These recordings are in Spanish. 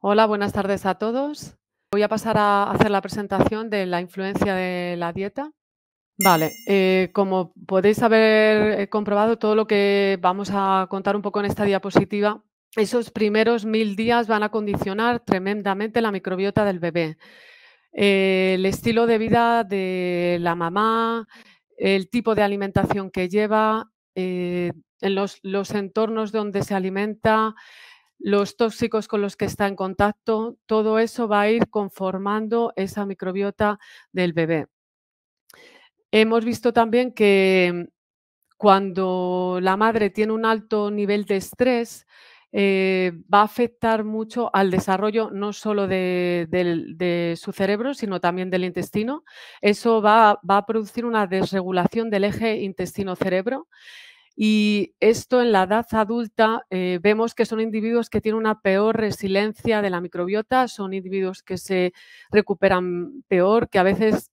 Hola, buenas tardes a todos. Voy a pasar a hacer la presentación de la influencia de la dieta. Vale, eh, como podéis haber eh, comprobado, todo lo que vamos a contar un poco en esta diapositiva, esos primeros mil días van a condicionar tremendamente la microbiota del bebé. Eh, el estilo de vida de la mamá, el tipo de alimentación que lleva, en los entornos donde se alimenta, los tóxicos con los que está en contacto, todo eso va a ir conformando esa microbiota del bebé. Hemos visto también que cuando la madre tiene un alto nivel de estrés, eh, va a afectar mucho al desarrollo no solo de, su cerebro, sino también del intestino. Eso va a producir una desregulación del eje intestino-cerebro y esto en la edad adulta eh, vemos que son individuos que tienen una peor resiliencia de la microbiota, son individuos que se recuperan peor, que a veces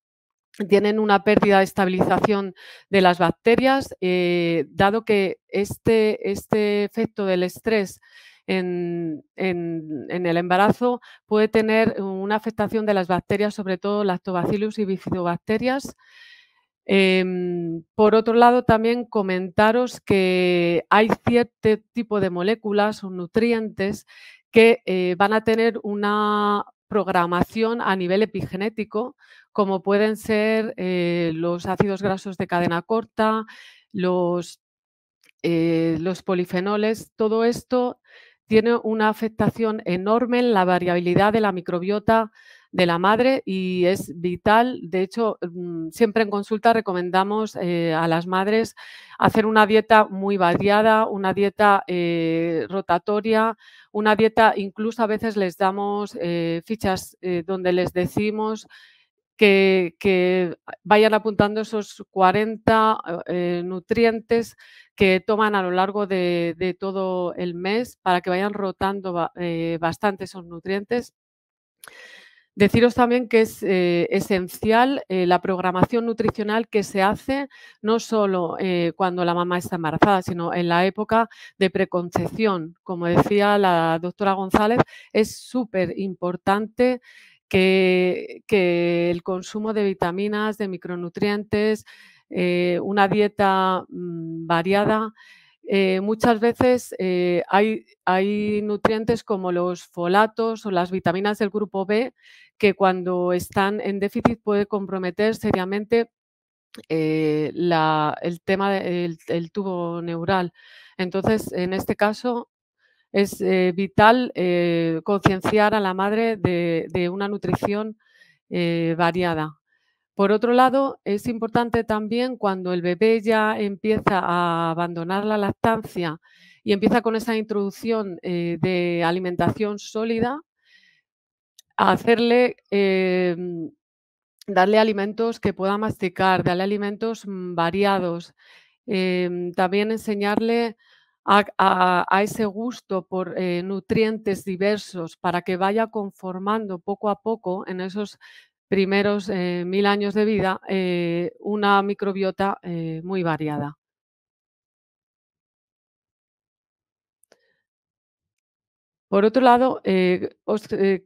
tienen una pérdida de estabilización de las bacterias, eh, dado que este, este efecto del estrés en, en, el embarazo puede tener una afectación de las bacterias, sobre todo lactobacillus y bifidobacterias. Em, por otro lado, también comentaros que hay cierto tipo de moléculas o nutrientes que eh, van a tener una programación a nivel epigenético, como pueden ser eh, los ácidos grasos de cadena corta, eh, los polifenoles, todo esto tiene una afectación enorme en la variabilidad de la microbiota de la madre y es vital. De hecho, mm, siempre en consulta recomendamos eh, a las madres hacer una dieta muy variada, una dieta eh, rotatoria, una dieta, incluso a veces les damos eh, fichas donde les decimos que, vayan apuntando esos 40 nutrientes que toman a lo largo de, todo el mes para que vayan rotando bastante esos nutrientes. Deciros también que es eh, esencial eh, la programación nutricional que se hace no solo eh, cuando la mamá está embarazada, sino en la época de preconcepción. Como decía la doctora González, es súper importante que, el consumo de vitaminas, de micronutrientes, una dieta mm, variada, eh, muchas veces eh, hay, nutrientes como los folatos o las vitaminas del grupo B que cuando están en déficit puede comprometer seriamente eh, el tema del tubo neural. Entonces, en este caso, es vital concienciar a la madre de una nutrición variada. Por otro lado, es importante también cuando el bebé ya empieza a abandonar la lactancia y empieza con esa introducción eh, de alimentación sólida, hacerle, em, darle alimentos que pueda masticar, darle alimentos mm, variados, em, también enseñarle a, ese gusto por eh, nutrientes diversos para que vaya conformando poco a poco en esos primeros eh, mil años de vida eh, una microbiota eh, muy variada. Por otro lado,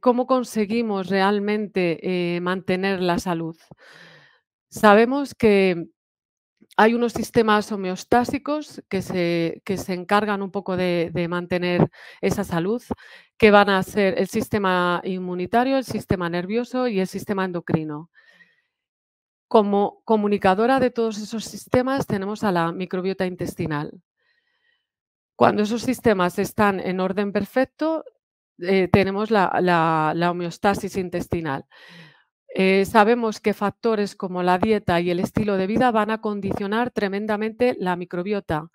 ¿cómo conseguimos realmente mantener la salud? Sabemos que hay unos sistemas homeostásicos que se, se encargan un poco de, mantener esa salud, que van a ser el sistema inmunitario, el sistema nervioso y el sistema endocrino. Como comunicadora de todos esos sistemas tenemos a la microbiota intestinal. Cuando esos sistemas están en orden perfecto, eh, tenemos la homeostasis intestinal. Eh, sabemos que factores como la dieta y el estilo de vida van a condicionar tremendamente la microbiota.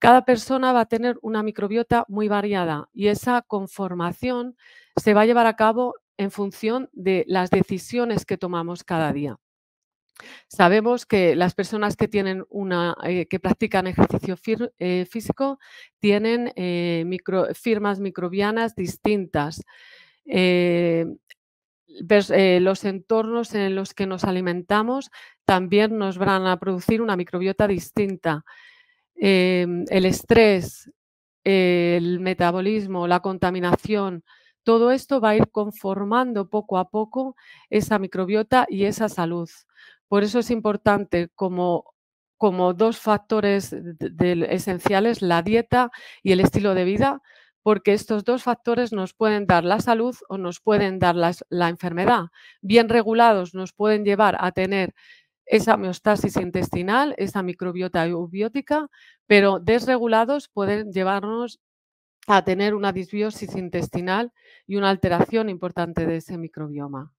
Cada persona va a tener una microbiota muy variada y esa conformación se va a llevar a cabo en función de las decisiones que tomamos cada día. Sabemos que las personas que tienen una, eh, que practican ejercicio eh, físico tienen firmas microbianas distintas. Eh, los entornos en los que nos alimentamos también nos van a producir una microbiota distinta. Em, el estrés, el metabolismo, la contaminación, todo esto va a ir conformando poco a poco esa microbiota y esa salud. Por eso es importante como, dos factores esenciales, la dieta y el estilo de vida, porque estos dos factores nos pueden dar la salud o nos pueden dar la, enfermedad. Bien regulados nos pueden llevar a tener esa homeostasis intestinal, esa microbiota eubiótica, pero desregulados pueden llevarnos a tener una disbiosis intestinal y una alteración importante de ese microbioma.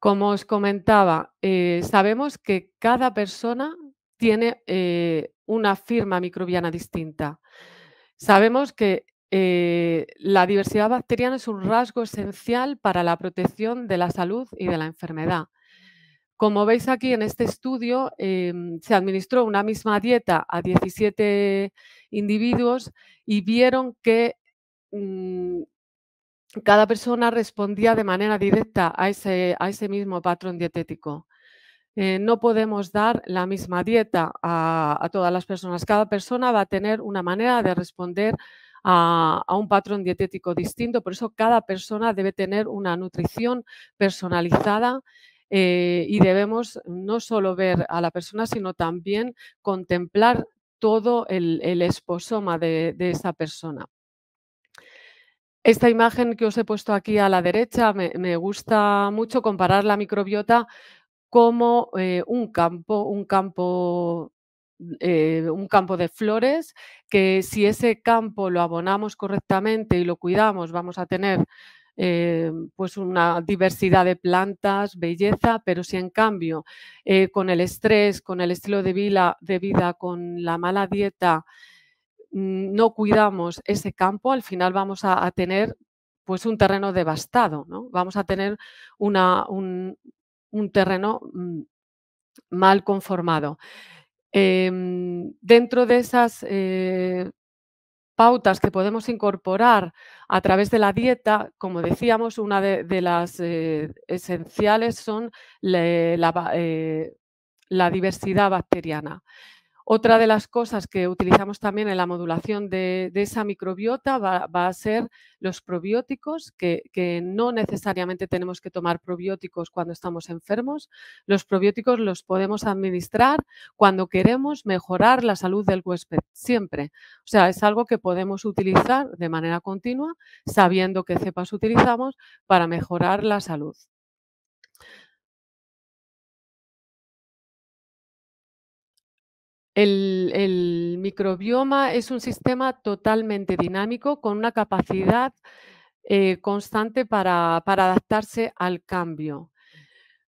Como os comentaba, eh, sabemos que cada persona tiene eh, una firma microbiana distinta. Sabemos que eh, la diversidad bacteriana es un rasgo esencial para la protección de la salud y de la enfermedad. Como veis aquí en este estudio, em, se administró una misma dieta a 17 individuos y vieron que mm, cada persona respondía de manera directa a ese mismo patrón dietético. Eh, no podemos dar la misma dieta a, todas las personas. Cada persona va a tener una manera de responder a, un patrón dietético distinto, por eso cada persona debe tener una nutrición personalizada. Eh, y debemos no solo ver a la persona, sino también contemplar todo el, esposoma de, esa persona. Esta imagen que os he puesto aquí a la derecha me, gusta mucho comparar la microbiota como eh, un campo, un campo eh, un campo de flores, que si ese campo lo abonamos correctamente y lo cuidamos, vamos a tener eh, pues una diversidad de plantas, belleza, pero si en cambio con el estrés, con el estilo de vida, de vida con la mala dieta, mm, no cuidamos ese campo, al final vamos a, tener pues un terreno devastado, ¿no? Vamos a tener una, un, un terreno mm, mal conformado. Em, dentro de esas eh, pautas que podemos incorporar a través de la dieta, como decíamos, una de, las eh, esenciales son eh, la diversidad bacteriana. Otra de las cosas que utilizamos también en la modulación de, esa microbiota va, a ser los probióticos, que, que, no necesariamente tenemos que tomar probióticos cuando estamos enfermos. Los probióticos los podemos administrar cuando queremos mejorar la salud del huésped, siempre. O sea, es algo que podemos utilizar de manera continua, sabiendo qué cepas utilizamos para mejorar la salud. El, microbioma es un sistema totalmente dinámico con una capacidad eh, constante para, adaptarse al cambio.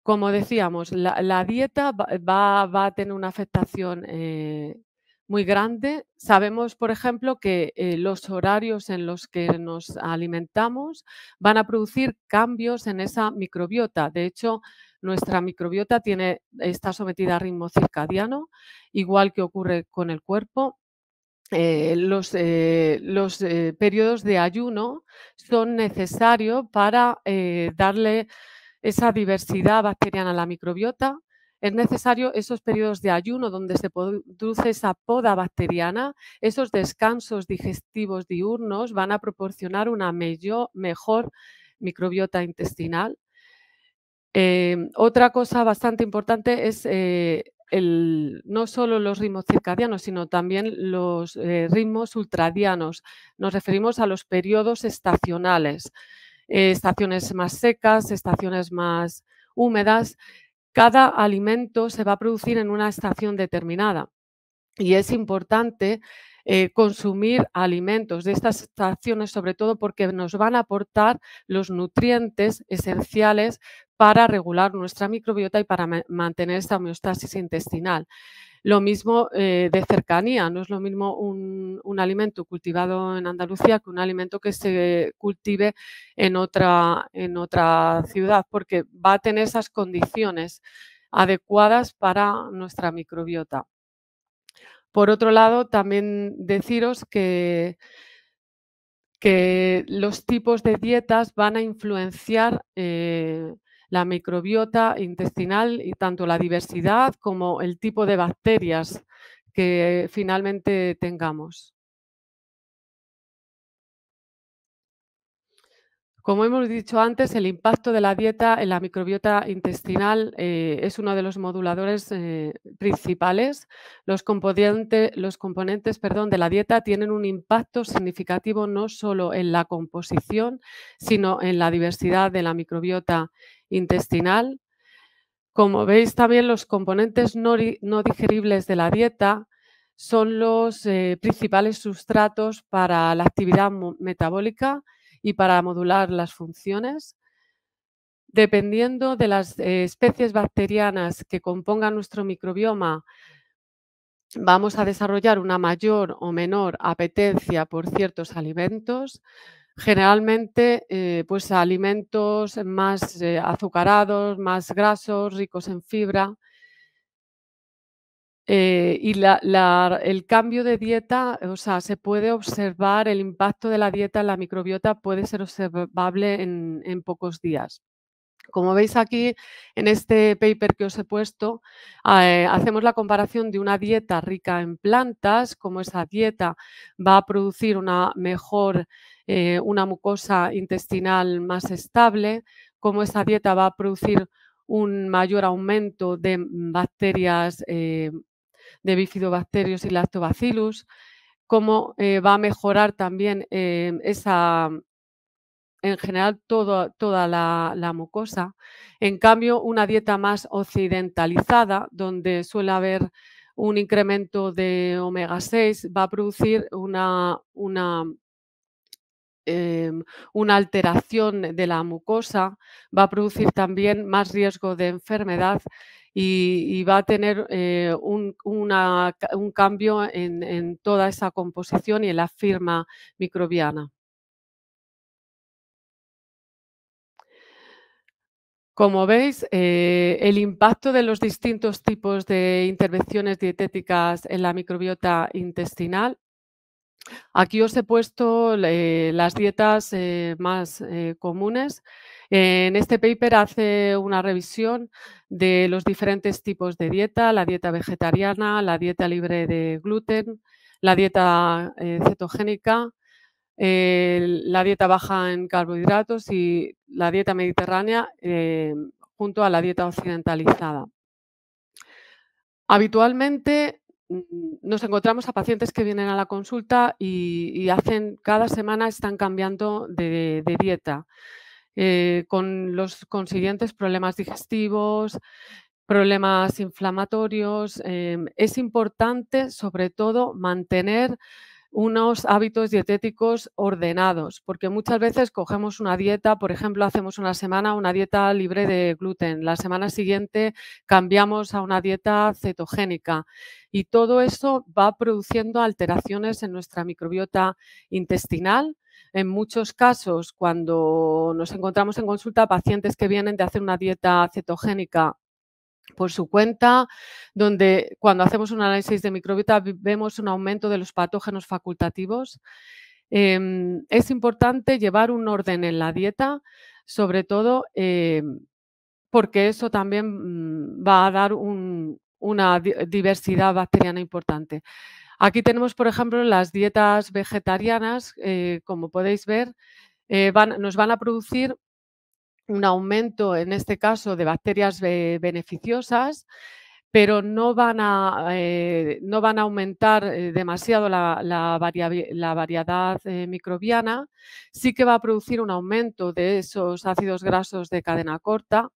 Como decíamos, la, dieta va, a tener una afectación eh, muy grande. Sabemos, por ejemplo, que eh, los horarios en los que nos alimentamos van a producir cambios en esa microbiota. De hecho, nuestra microbiota está sometida a ritmo circadiano, igual que ocurre con el cuerpo. Eh, los, eh, eh, periodos de ayuno son necesarios para darle esa diversidad bacteriana a la microbiota. Es necesario esos periodos de ayuno donde se produce esa poda bacteriana, esos descansos digestivos diurnos van a proporcionar una mejor microbiota intestinal Em, otra cosa bastante importante es eh, no solo los ritmos circadianos, sino también los eh, ritmos ultradianos. Nos referimos a los periodos estacionales, eh, estaciones más secas, estaciones más húmedas. Cada alimento se va a producir en una estación determinada y es importante eh, consumir alimentos de estas estaciones, sobre todo porque nos van a aportar los nutrientes esenciales para regular nuestra microbiota y para mantener esta homeostasis intestinal. Lo mismo eh, de cercanía, no es lo mismo un, un, alimento cultivado en Andalucía que un alimento que se cultive en otra, en otra ciudad, porque va a tener esas condiciones adecuadas para nuestra microbiota. Por otro lado, también deciros que, que los tipos de dietas van a influenciar eh, la microbiota intestinal y tanto la diversidad como el tipo de bacterias que finalmente tengamos. Como hemos dicho antes, el impacto de la dieta en la microbiota intestinal eh, es uno de los moduladores eh, principales. Los, los componentes perdón, de la dieta tienen un impacto significativo no solo en la composición, sino en la diversidad de la microbiota intestinal. Como veis también, los componentes no, digeribles de la dieta son los eh, principales sustratos para la actividad metabólica y para modular las funciones. Dependiendo de las eh, especies bacterianas que compongan nuestro microbioma, vamos a desarrollar una mayor o menor apetencia por ciertos alimentos. Generalmente, eh, pues alimentos más eh, azucarados, más grasos, ricos en fibra, eh, y el cambio de dieta, o sea, se puede observar el impacto de la dieta en la microbiota, puede ser observable en, pocos días. Como veis aquí en este paper que os he puesto, eh, hacemos la comparación de una dieta rica en plantas, cómo esa dieta va a producir una mejor, eh, una mucosa intestinal más estable, cómo esa dieta va a producir un mayor aumento de bacterias de bifidobacterios y lactobacillus, cómo eh, va a mejorar también em, esa, en general, toda la, mucosa. En cambio, una dieta más occidentalizada, donde suele haber un incremento de omega 6, va a producir una, una em, una alteración de la mucosa, va a producir también más riesgo de enfermedad y, va a tener eh, un, cambio en, toda esa composición y en la firma microbiana. Como veis, eh, el impacto de los distintos tipos de intervenciones dietéticas en la microbiota intestinal. Aquí os he puesto eh, las dietas más comunes en este paper hace una revisión de los diferentes tipos de dieta, la dieta vegetariana, la dieta libre de gluten, la dieta eh, cetogénica, la dieta baja en carbohidratos y la dieta mediterránea em, junto a la dieta occidentalizada. Habitualmente mm, nos encontramos a pacientes que vienen a la consulta y, hacen cada semana están cambiando de dieta. Eh, con los consiguientes problemas digestivos, problemas inflamatorios. Em, es importante, sobre todo, mantener unos hábitos dietéticos ordenados, porque muchas veces cogemos una dieta, por ejemplo, hacemos una semana una dieta libre de gluten, la semana siguiente cambiamos a una dieta cetogénica y todo eso va produciendo alteraciones en nuestra microbiota intestinal en muchos casos, cuando nos encontramos en consulta pacientes que vienen de hacer una dieta cetogénica por su cuenta, donde cuando hacemos un análisis de microbiota vemos un aumento de los patógenos facultativos. Em, es importante llevar un orden en la dieta, sobre todo em, porque eso también mm, va a dar una diversidad bacteriana importante. Aquí tenemos, por ejemplo, las dietas vegetarianas, eh, como podéis ver, eh, nos van a producir un aumento, en este caso, de bacterias beneficiosas, pero no van a, eh, aumentar demasiado la, variedad microbiana, sí que va a producir un aumento de esos ácidos grasos de cadena corta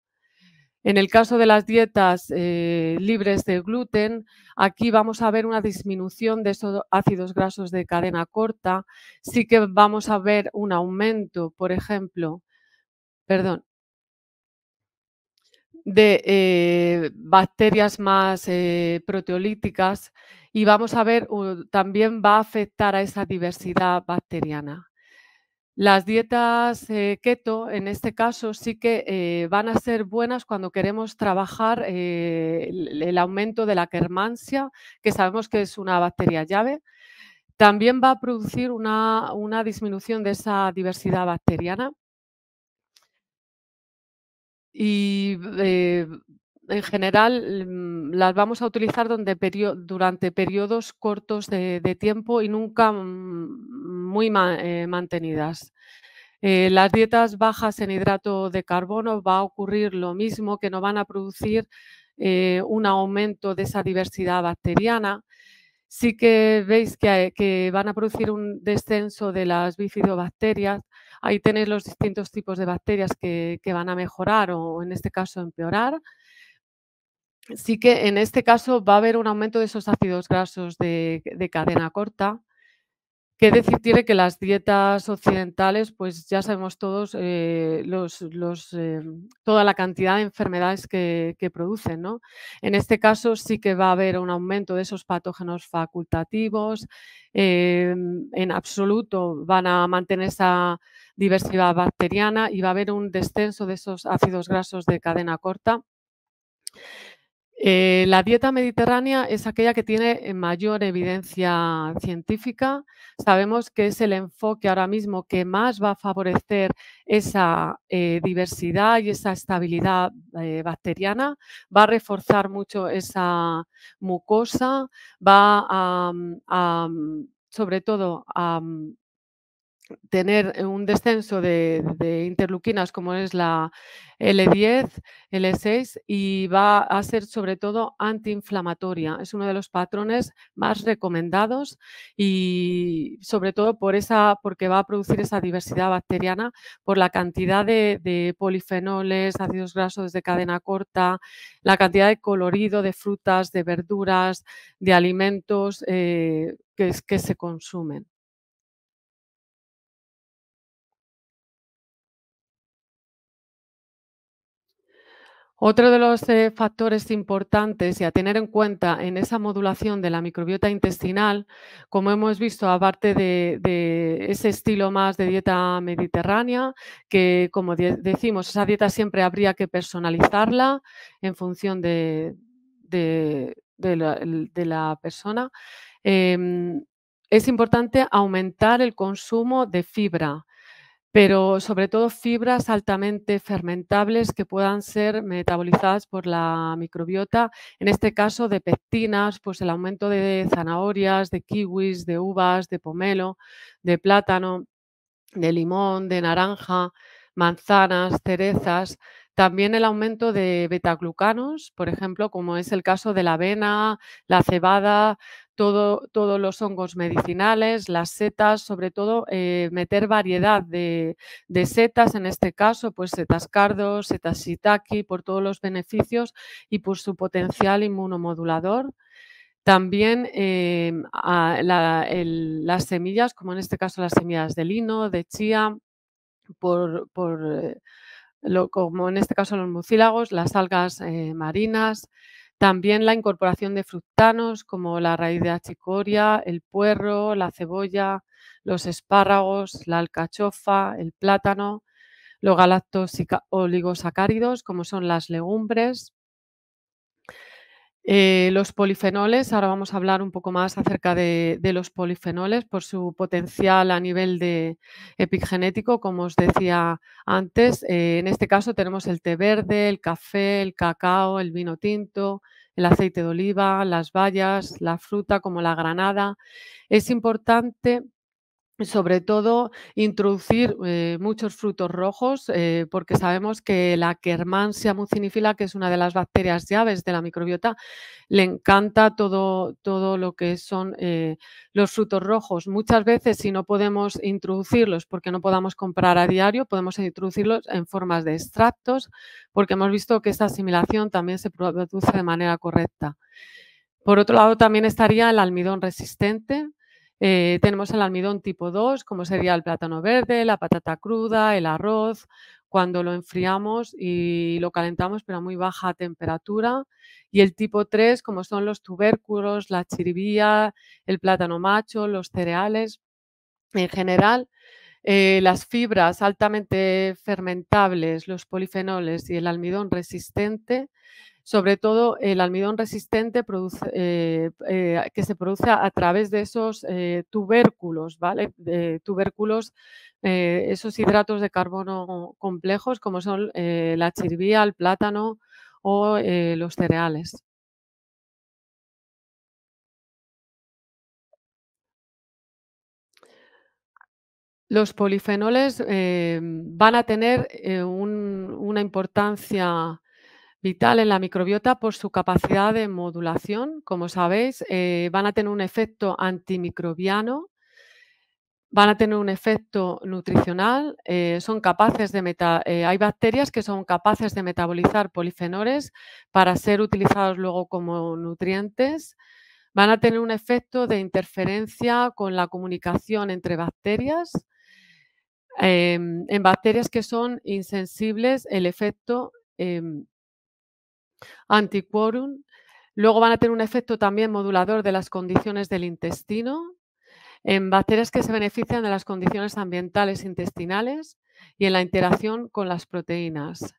en el caso de las dietas eh, libres de gluten, aquí vamos a ver una disminución de esos ácidos grasos de cadena corta. Sí que vamos a ver un aumento, por ejemplo, de eh, bacterias más eh, proteolíticas y vamos a ver, también va a afectar a esa diversidad bacteriana. Las dietas eh, keto, en este caso, sí que eh, van a ser buenas cuando queremos trabajar eh, el, aumento de la kermansia, que sabemos que es una bacteria llave. También va a producir una, una disminución de esa diversidad bacteriana. Y en general mm, las vamos a utilizar durante periodos cortos de, tiempo y nunca mm, muy eh, mantenidas. Eh, las dietas bajas en hidrato de carbono va a ocurrir lo mismo, que no van a producir eh, un aumento de esa diversidad bacteriana. Sí que veis que, van a producir un descenso de las bifidobacterias. Ahí tenéis los distintos tipos de bacterias que van a mejorar o en este caso empeorar sí que en este caso va a haber un aumento de esos ácidos grasos de, cadena corta, que decir tiene que las dietas occidentales, pues ya sabemos todos eh, eh, toda la cantidad de enfermedades que, producen. En este caso sí que va a haber un aumento de esos patógenos facultativos. Eh, en absoluto van a mantener esa diversidad bacteriana y va a haber un descenso de esos ácidos grasos de cadena corta. Eh, la dieta mediterránea es aquella que tiene eh, mayor evidencia científica. Sabemos que es el enfoque ahora mismo que más va a favorecer esa eh, diversidad y esa estabilidad bacteriana, va a reforzar mucho esa mucosa, va a mm, mm, sobre todo a mm, tener eh, un descenso de, de, interluquinas como es la L10, L6 y va a ser sobre todo antiinflamatoria. Es uno de los patrones más recomendados y sobre todo por esa, porque va a producir esa diversidad bacteriana por la cantidad de, polifenoles, ácidos grasos de cadena corta, la cantidad de colorido de frutas, de verduras, de alimentos eh, que se consumen. Otro de los eh, factores importantes y a tener en cuenta en esa modulación de la microbiota intestinal, como hemos visto, aparte de, ese estilo más de dieta mediterránea, que como decimos, esa dieta siempre habría que personalizarla en función de, la, persona, em, es importante aumentar el consumo de fibra pero sobre todo fibras altamente fermentables que puedan ser metabolizadas por la microbiota, en este caso de pectinas, pues el aumento de zanahorias, de kiwis, de uvas, de pomelo, de plátano, de limón, de naranja, manzanas, cerezas, también el aumento de betaglucanos, por ejemplo, como es el caso de la avena, la cebada, todos los hongos medicinales, las setas, sobre todo eh, meter variedad de, setas, en este caso, pues setas cardos, setas shiitake, por todos los beneficios y por su potencial inmunomodulador. También eh, las semillas, como en este caso las semillas de lino, de chía, por, eh, lo, como en este caso los mucílagos, las algas marinas, también la incorporación de fructanos como la raíz de achicoria, el puerro, la cebolla, los espárragos, la alcachofa, el plátano, los galactos oligosacáridos como son las legumbres, eh, los polifenoles, ahora vamos a hablar un poco más acerca de, los polifenoles por su potencial a nivel de epigenético, como os decía antes. Eh, en este caso tenemos el té verde, el café, el cacao, el vino tinto, el aceite de oliva, las bayas, la fruta como la granada. Es importante sobre todo introducir eh, muchos frutos rojos, eh, porque sabemos que la Kermansia mucinifila, que es una de las bacterias llaves de la microbiota, le encanta todo, lo que son eh, los frutos rojos. Muchas veces, si no podemos introducirlos porque no podamos comprar a diario, podemos introducirlos en formas de extractos, porque hemos visto que esta asimilación también se produce de manera correcta. Por otro lado, también estaría el almidón resistente, eh, tenemos el almidón tipo 2, como sería el plátano verde, la patata cruda, el arroz, cuando lo enfriamos y lo calentamos, pero a muy baja temperatura. Y el tipo 3, como son los tubérculos, la chirivía, el plátano macho, los cereales. En general, eh, las fibras altamente fermentables, los polifenoles y el almidón resistente sobre todo el almidón resistente eh, eh, que se produce a través de esos eh, tubérculos, ¿vale? tubérculos, esos hidratos de carbono complejos como son la chirvía, el plátano o los cereales. Los polifenoles van a tener una importancia vital en la microbiota por su capacidad de modulación. Como sabéis, eh, van a tener un efecto antimicrobiano, van a tener un efecto nutricional, eh, son capaces de eh, hay bacterias que son capaces de metabolizar polifenores para ser utilizados luego como nutrientes. Van a tener un efecto de interferencia con la comunicación entre bacterias. Em, en bacterias que son insensibles, el efecto em, antiquorum. Luego van a tener un efecto también modulador de las condiciones del intestino en bacterias que se benefician de las condiciones ambientales intestinales y en la interacción con las proteínas.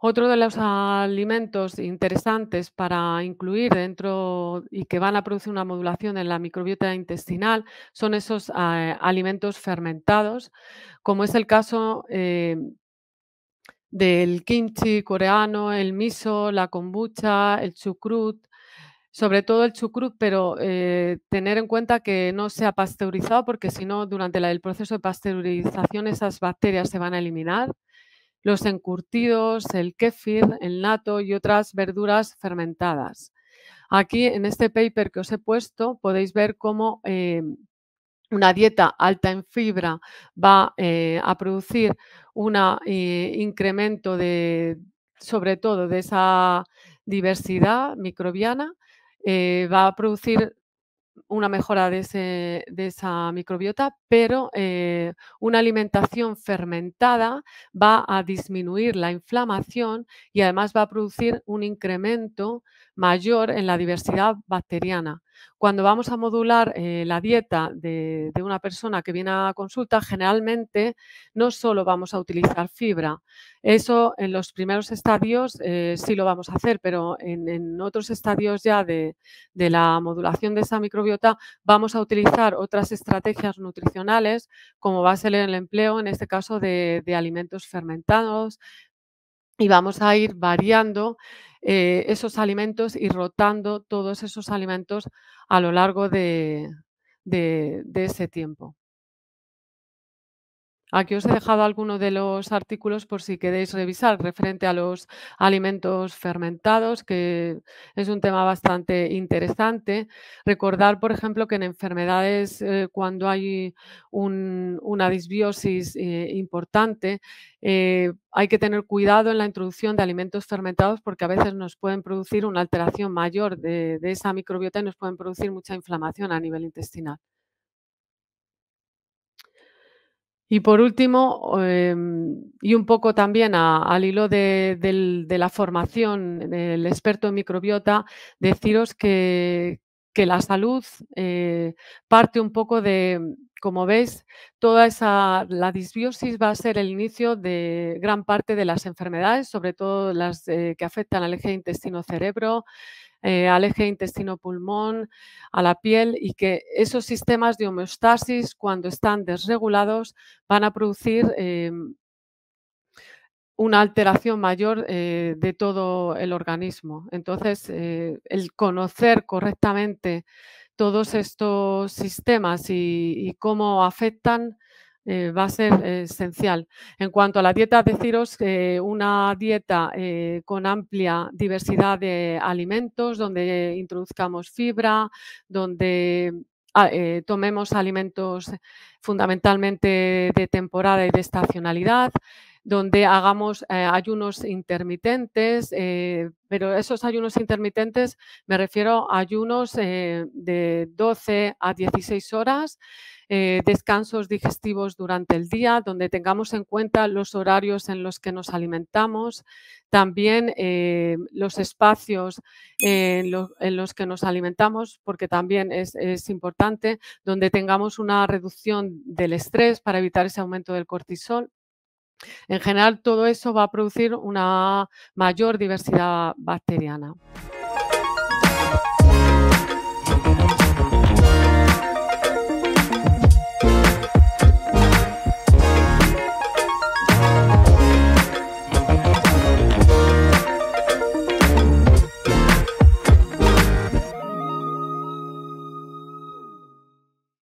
Otro de los alimentos interesantes para incluir dentro y que van a producir una modulación en la microbiota intestinal son esos eh, alimentos fermentados, como es el caso eh, del kimchi coreano, el miso, la kombucha, el chucrut, sobre todo el chucrut, pero eh, tener en cuenta que no sea pasteurizado porque si no, durante el proceso de pasteurización esas bacterias se van a eliminar los encurtidos, el kefir el nato y otras verduras fermentadas. Aquí en este paper que os he puesto podéis ver cómo eh, una dieta alta en fibra va eh, a producir un eh, incremento de, sobre todo de esa diversidad microbiana, va a producir una mejora de, de, esa microbiota, pero eh, una alimentación fermentada va a disminuir la inflamación y además va a producir un incremento mayor en la diversidad bacteriana. Cuando vamos a modular eh, la dieta de, una persona que viene a consulta, generalmente no solo vamos a utilizar fibra. Eso en los primeros estadios eh, sí lo vamos a hacer, pero en, otros estadios ya de, la modulación de esa microbiota vamos a utilizar otras estrategias nutricionales, como va a ser el empleo, en este caso, de alimentos fermentados, y vamos a ir variando eh, esos alimentos y rotando todos esos alimentos a lo largo de, de, de ese tiempo. Aquí os he dejado algunos de los artículos por si queréis revisar referente a los alimentos fermentados, que es un tema bastante interesante. Recordar, por ejemplo, que en enfermedades eh, cuando hay una disbiosis eh, importante, eh, hay que tener cuidado en la introducción de alimentos fermentados porque a veces nos pueden producir una alteración mayor de, de esa microbiota y nos pueden producir mucha inflamación a nivel intestinal. Y por último, em, y un poco también al hilo de, la formación del experto en microbiota, deciros que, la salud eh, parte un poco de, como veis, toda esa, la disbiosis va a ser el inicio de gran parte de las enfermedades, sobre todo las eh, que afectan al eje intestino-cerebro, eh, al eje intestino-pulmón, a la piel y que esos sistemas de homeostasis, cuando están desregulados, van a producir em, una alteración mayor eh, de todo el organismo. Entonces, eh, el conocer correctamente todos estos sistemas y cómo afectan eh, va a ser esencial. En cuanto a la dieta, deciros que una dieta eh, con amplia diversidad de alimentos, donde introduzcamos fibra, donde ah, eh, tomemos alimentos fundamentalmente de temporada y de estacionalidad, donde hagamos eh, ayunos intermitentes, eh, pero esos ayunos intermitentes me refiero a ayunos eh, de 12 a 16 horas, descansos digestivos durante el día, donde tengamos en cuenta los horarios en los que nos alimentamos, también los espacios en, los que nos alimentamos, porque también es importante, donde tengamos una reducción del estrés para evitar ese aumento del cortisol en general, todo eso va a producir una mayor diversidad bacteriana.